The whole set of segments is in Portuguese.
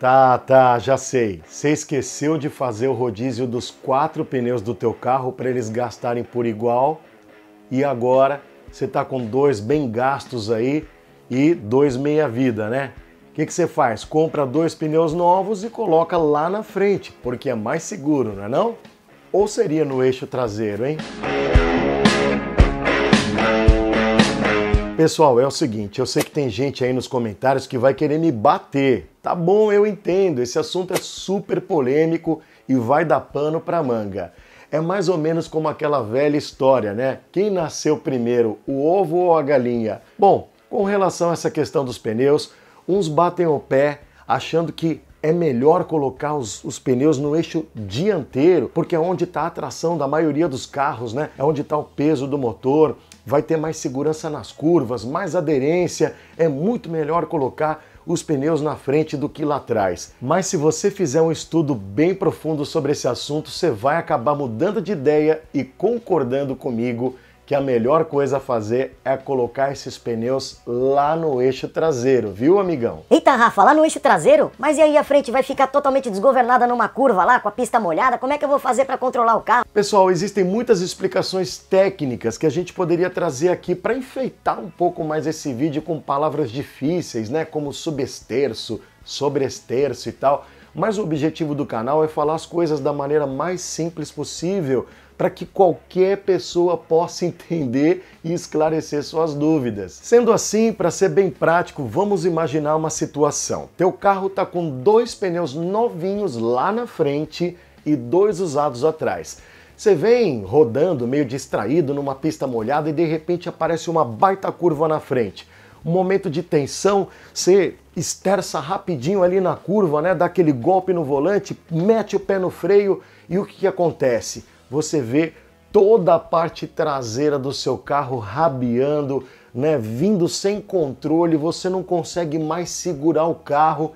Tá, tá, já sei. Você esqueceu de fazer o rodízio dos quatro pneus do teu carro para eles gastarem por igual e agora você tá com dois bem gastos aí e dois meia vida, né? O que, que você faz? Compra dois pneus novos e coloca lá na frente, porque é mais seguro, não é não? Ou seria no eixo traseiro, hein? Pessoal, é o seguinte, eu sei que tem gente aí nos comentários que vai querer me bater Tá bom, eu entendo, esse assunto é super polêmico e vai dar pano para manga. É mais ou menos como aquela velha história, né? Quem nasceu primeiro, o ovo ou a galinha? Bom, com relação a essa questão dos pneus, uns batem o pé achando que é melhor colocar os, os, pneus no eixo dianteiro, porque é onde está a tração da maioria dos carros, né? É onde está o peso do motor, vai ter mais segurança nas curvas, mais aderência, é muito melhor colocar os pneus na frente do que lá atrás. Mas se você fizer um estudo bem profundo sobre esse assunto, você vai acabar mudando de ideia e concordando comigo que a melhor coisa a fazer é colocar esses pneus lá no eixo traseiro, viu, amigão? Eita, Rafa, lá no eixo traseiro? Mas e aí a frente vai ficar totalmente desgovernada numa curva lá, com a pista molhada? Como é que eu vou fazer para controlar o carro? Pessoal, existem muitas explicações técnicas que a gente poderia trazer aqui para enfeitar um pouco mais esse vídeo com palavras difíceis, né, como subesterço, sobresterço e tal. Mas o objetivo do canal é falar as coisas da maneira mais simples possível para que qualquer pessoa possa entender e esclarecer suas dúvidas. Sendo assim, para ser bem prático, vamos imaginar uma situação. Teu carro está com dois pneus novinhos lá na frente e dois usados atrás. Você vem rodando meio distraído numa pista molhada e de repente aparece uma baita curva na frente. Um momento de tensão, você esterça rapidinho ali na curva, né? Dá aquele golpe no volante, mete o pé no freio e o que, que acontece? Você vê toda a parte traseira do seu carro rabiando, né? Vindo sem controle, você não consegue mais segurar o carro.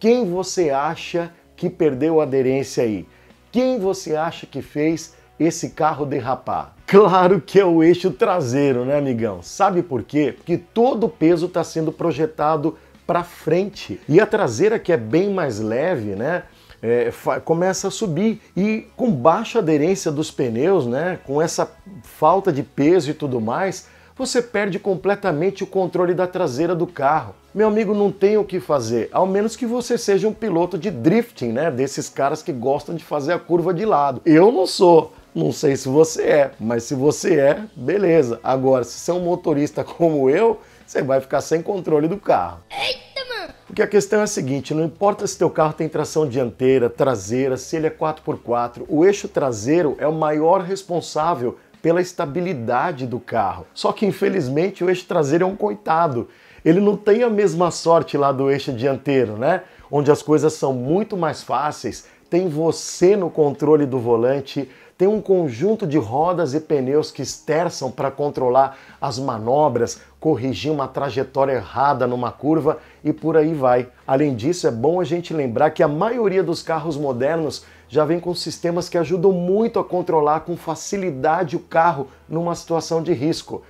Quem você acha que perdeu a aderência aí? Quem você acha que fez esse carro derrapar? Claro que é o eixo traseiro, né, amigão? Sabe por quê? Porque todo o peso está sendo projetado para frente. E a traseira, que é bem mais leve, né? É, começa a subir e com baixa aderência dos pneus, né, com essa falta de peso e tudo mais, você perde completamente o controle da traseira do carro. Meu amigo, não tem o que fazer, ao menos que você seja um piloto de drifting, né, desses caras que gostam de fazer a curva de lado. Eu não sou. Não sei se você é, mas se você é, beleza. Agora, se você é um motorista como eu, você vai ficar sem controle do carro. Eita, mano! Porque a questão é a seguinte, não importa se teu carro tem tração dianteira, traseira, se ele é 4x4, o eixo traseiro é o maior responsável pela estabilidade do carro. Só que infelizmente o eixo traseiro é um coitado. Ele não tem a mesma sorte lá do eixo dianteiro, né? Onde as coisas são muito mais fáceis, tem você no controle do volante, tem um conjunto de rodas e pneus que esterçam para controlar as manobras, corrigir uma trajetória errada numa curva e por aí vai. Além disso, é bom a gente lembrar que a maioria dos carros modernos já vem com sistemas que ajudam muito a controlar com facilidade o carro numa situação de risco.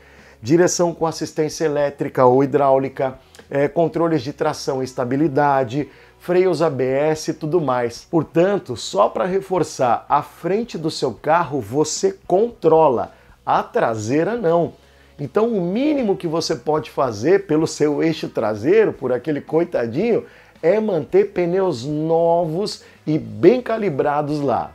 Direção com assistência elétrica ou hidráulica, é, controles de tração e estabilidade, freios ABS e tudo mais. Portanto, só para reforçar, a frente do seu carro você controla, a traseira não. Então, o mínimo que você pode fazer pelo seu eixo traseiro, por aquele coitadinho, é manter pneus novos e bem calibrados lá.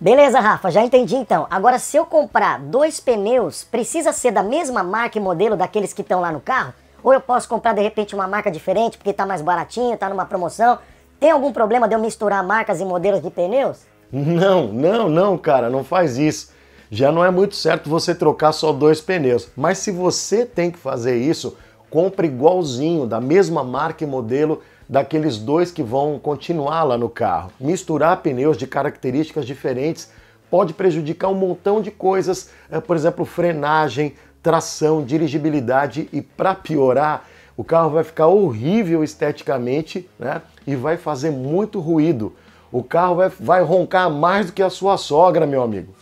Beleza, Rafa, já entendi então. Agora, se eu comprar dois pneus, precisa ser da mesma marca e modelo daqueles que estão lá no carro? Ou eu posso comprar de repente uma marca diferente porque está mais baratinho, está numa promoção? Tem algum problema de eu misturar marcas e modelos de pneus? Não, não, não, cara, não faz isso. Já não é muito certo você trocar só dois pneus, mas se você tem que fazer isso, compre igualzinho, da mesma marca e modelo daqueles dois que vão continuar lá no carro. Misturar pneus de características diferentes pode prejudicar um montão de coisas, eh, por exemplo, frenagem, tração, dirigibilidade e para piorar, o carro vai ficar horrível esteticamente, né? e vai fazer muito ruído. O carro vai, vai roncar mais do que a sua sogra, meu amigo.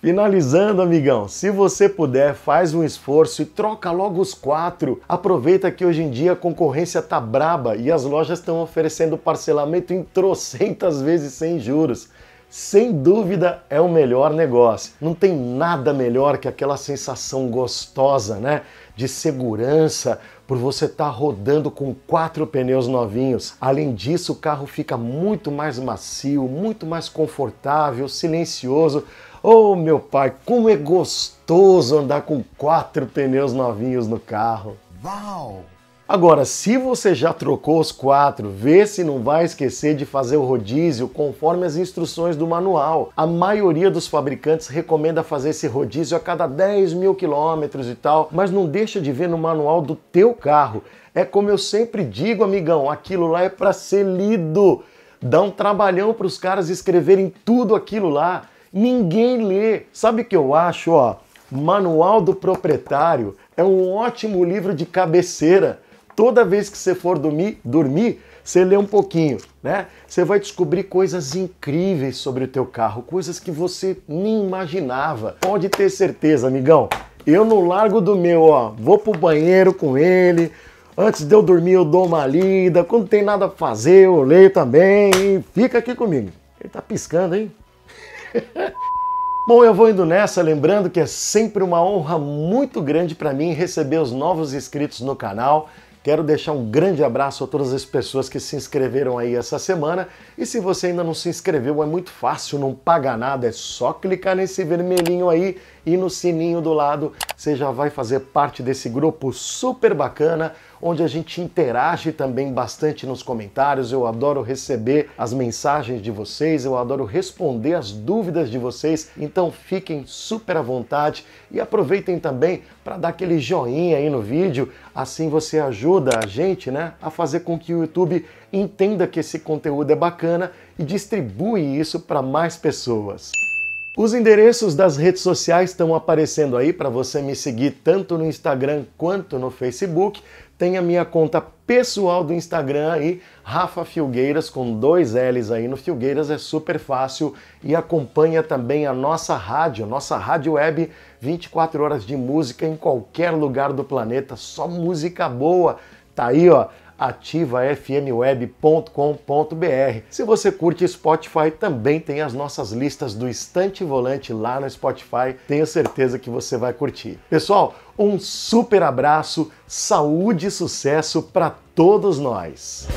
Finalizando, amigão, se você puder, faz um esforço e troca logo os quatro. Aproveita que hoje em dia a concorrência tá braba e as lojas estão oferecendo parcelamento em trocentas vezes sem juros sem dúvida é o melhor negócio. Não tem nada melhor que aquela sensação gostosa, né? De segurança por você estar tá rodando com quatro pneus novinhos. Além disso, o carro fica muito mais macio, muito mais confortável, silencioso. Oh, meu pai, como é gostoso andar com quatro pneus novinhos no carro. Uau! Agora, se você já trocou os quatro, vê se não vai esquecer de fazer o rodízio conforme as instruções do manual. A maioria dos fabricantes recomenda fazer esse rodízio a cada 10 mil quilômetros e tal, mas não deixa de ver no manual do teu carro. É como eu sempre digo, amigão, aquilo lá é para ser lido. Dá um trabalhão para os caras escreverem tudo aquilo lá. Ninguém lê. Sabe o que eu acho, ó? Manual do Proprietário é um ótimo livro de cabeceira Toda vez que você for dormir, dormir, você lê um pouquinho, né? Você vai descobrir coisas incríveis sobre o teu carro, coisas que você nem imaginava. Pode ter certeza, amigão. Eu não largo do meu, ó. Vou pro banheiro com ele. Antes de eu dormir, eu dou uma lida. Quando tem nada a fazer, eu leio também. Fica aqui comigo. Ele tá piscando, hein? Bom, eu vou indo nessa, lembrando que é sempre uma honra muito grande para mim receber os novos inscritos no canal. Quero deixar um grande abraço a todas as pessoas que se inscreveram aí essa semana. E se você ainda não se inscreveu, é muito fácil, não paga nada, é só clicar nesse vermelhinho aí e no sininho do lado. Você já vai fazer parte desse grupo super bacana onde a gente interage também bastante nos comentários. Eu adoro receber as mensagens de vocês, eu adoro responder as dúvidas de vocês. Então fiquem super à vontade e aproveitem também para dar aquele joinha aí no vídeo, assim você ajuda a gente, né, a fazer com que o YouTube entenda que esse conteúdo é bacana e distribui isso para mais pessoas. Os endereços das redes sociais estão aparecendo aí para você me seguir tanto no Instagram quanto no Facebook. Tem a minha conta pessoal do Instagram aí, Rafa Filgueiras, com dois L's aí no Filgueiras, é super fácil. E acompanha também a nossa rádio, nossa rádio web, 24 horas de música em qualquer lugar do planeta, só música boa. Tá aí, ó, ativafmweb.com.br. Se você curte Spotify, também tem as nossas listas do Estante Volante lá no Spotify. Tenho certeza que você vai curtir. Pessoal, um super abraço, saúde e sucesso para todos nós.